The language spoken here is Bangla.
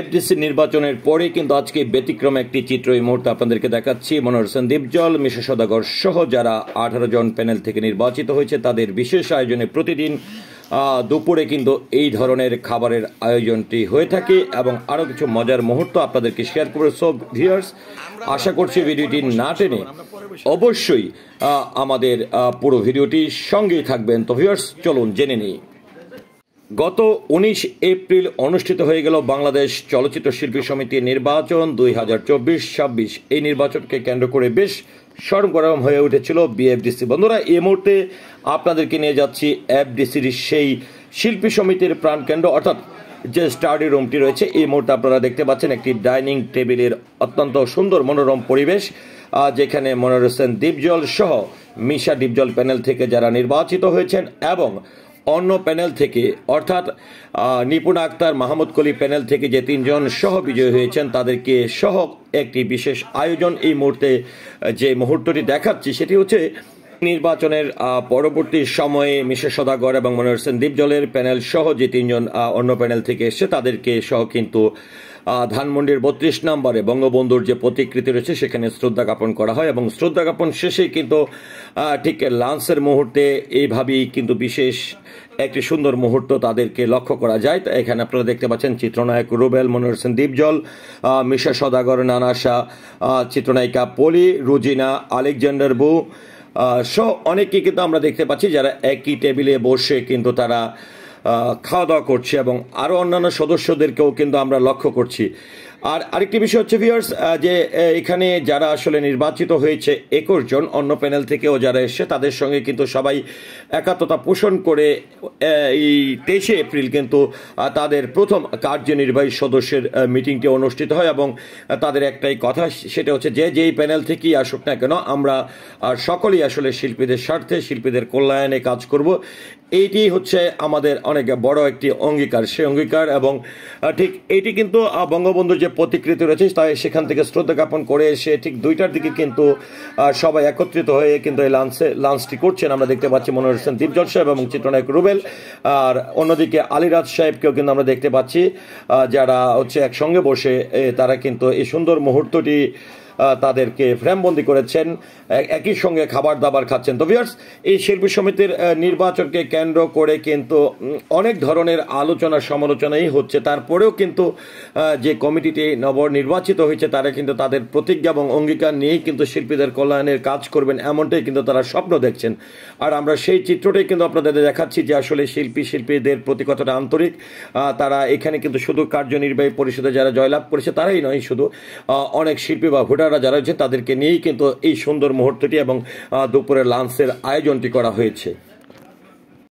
এফডিসি নির্বাচনের পরে কিন্তু আজকে ব্যতিক্রম একটি চিত্র এই মুহূর্তে আপনাদেরকে দেখাচ্ছি মনোহর সন্দীপ জল মিশা সদাগর সহ যারা আঠারো জন প্যানেল থেকে নির্বাচিত হয়েছে তাদের বিশেষ আয়োজনে প্রতিদিন দুপুরে কিন্তু এই ধরনের খাবারের আয়োজনটি হয়ে থাকে এবং আরও কিছু মজার মুহূর্ত আপনাদেরকে শেয়ার করবো সব ভিউয়ার্স আশা করছি ভিডিওটি না টেনে অবশ্যই আমাদের পুরো ভিডিওটি সঙ্গেই থাকবেন তো ভিউয়ার্স চলুন জেনে নিই গত উনিশ এপ্রিল অনুষ্ঠিত হয়ে গেল বাংলাদেশ চলচ্চিত্র শিল্পী সমিতির নির্বাচন দুই হাজার চব্বিশ ছাব্বিশ এই নির্বাচনকে কেন্দ্র করে বেশ সরগরম হয়ে উঠেছিল বিএফডিসি বন্ধুরা এই মুহূর্তে আপনাদেরকে নিয়ে যাচ্ছি এফডিসির সেই শিল্পী সমিতির প্রাণকেন্দ্র অর্থাৎ যে স্টাডি রুমটি রয়েছে এই মুহূর্তে আপনারা দেখতে পাচ্ছেন একটি ডাইনিং টেবিলের অত্যন্ত সুন্দর মনোরম পরিবেশ যেখানে মনোর হোসেন দ্বীপজল সহ মিশা দ্বীপজল প্যানেল থেকে যারা নির্বাচিত হয়েছেন এবং অন্য প্যানেল থেকে অর্থাৎ নিপুণ আক্তার মাহমুদ কলি প্যানেল থেকে যে তিনজন সহ বিজয়ী হয়েছেন তাদেরকে সহ একটি বিশেষ আয়োজন এই মুহূর্তে যে মুহূর্তটি দেখাচ্ছি সেটি হচ্ছে নির্বাচনের পরবর্তী সময়ে মিশের সদাগর এবং মনোহর সেন দীপজলের প্যানেল সহ যে তিনজন অন্য প্যানেল থেকে এসছে তাদেরকে সহ কিন্তু ধানমন্ডির বত্রিশ নম্বরে বঙ্গবন্ধুর যে প্রতিকৃতি রয়েছে সেখানে শ্রদ্ধা জ্ঞাপন করা হয় এবং শ্রদ্ধা জ্ঞাপন শেষে কিন্তু ঠিক লাঞ্চের মুহূর্তে এইভাবেই কিন্তু বিশেষ একটি সুন্দর মুহূর্ত তাদেরকে লক্ষ্য করা যায় এখানে আপনারা দেখতে পাচ্ছেন চিত্রনায়ক রুবেল মনোহর সেন দীপজল মিশা সদাগর নানাশা চিত্রনায়িকা পলি রুজিনা আলেকজান্ডার বু সব অনেকেই কিন্তু আমরা দেখতে পাচ্ছি যারা একই টেবিলে বসে কিন্তু তারা খাওয়া দাওয়া করছি এবং আরও অন্যান্য সদস্যদেরকেও কিন্তু আমরা লক্ষ্য করছি আর আরেকটি বিষয় হচ্ছে ভিওর্স যে এখানে যারা আসলে নির্বাচিত হয়েছে একুশ জন অন্য প্যানেল থেকেও যারা এসছে তাদের সঙ্গে কিন্তু সবাই একাত্মতা পোষণ করে এই তেইশে এপ্রিল কিন্তু তাদের প্রথম কার্যনির্বাহী সদস্যের মিটিংটি অনুষ্ঠিত হয় এবং তাদের একটাই কথা সেটা হচ্ছে যে যেই প্যানেল থেকেই আসুক না কেন আমরা সকলেই আসলে শিল্পীদের স্বার্থে শিল্পীদের কল্যাণে কাজ করব এইটি হচ্ছে আমাদের অনেক বড় একটি অঙ্গীকার সেই অঙ্গীকার এবং ঠিক এটি কিন্তু বঙ্গবন্ধুর যে প্রতিকৃতি রয়েছে তাই সেখান থেকে শ্রদ্ধা জ্ঞাপন করে এসে ঠিক দুইটার দিকে কিন্তু সবাই একত্রিত হয়ে কিন্তু এই লাঞ্চে লাঞ্চটি করছেন আমরা দেখতে পাচ্ছি মনোহর হোসেন দীপজল সাহেব এবং চিত্রনায়ক রুবেল আর অন্যদিকে আলিরাজ সাহেবকেও কিন্তু আমরা দেখতে পাচ্ছি যারা হচ্ছে একসঙ্গে বসে তারা কিন্তু এই সুন্দর মুহূর্তটি তাদেরকে ফ্রেমবন্দি করেছেন একই সঙ্গে খাবার দাবার খাচ্ছেন তো ভিয়ার্স এই শিল্পী সমিতির নির্বাচনকে কেন্দ্র করে কিন্তু অনেক ধরনের আলোচনা সমালোচনাই হচ্ছে তারপরেও কিন্তু যে কমিটিটি নবনির্বাচিত হয়েছে তারা কিন্তু তাদের প্রতিজ্ঞা এবং অঙ্গীকার নিয়েই কিন্তু শিল্পীদের কল্যাণের কাজ করবেন এমনটাই কিন্তু তারা স্বপ্ন দেখছেন আর আমরা সেই চিত্রটাই কিন্তু আপনাদের দেখাচ্ছি যে আসলে শিল্পী শিল্পীদের প্রতি কতটা আন্তরিক তারা এখানে কিন্তু শুধু কার্যনির্বাহী পরিষদে যারা জয়লাভ করেছে তারাই নয় শুধু অনেক শিল্পী বা ভোটার ভোটাররা যারা রয়েছে তাদেরকে নিয়েই কিন্তু এই সুন্দর মুহূর্তটি এবং দুপুরে লাঞ্চের আয়োজনটি করা হয়েছে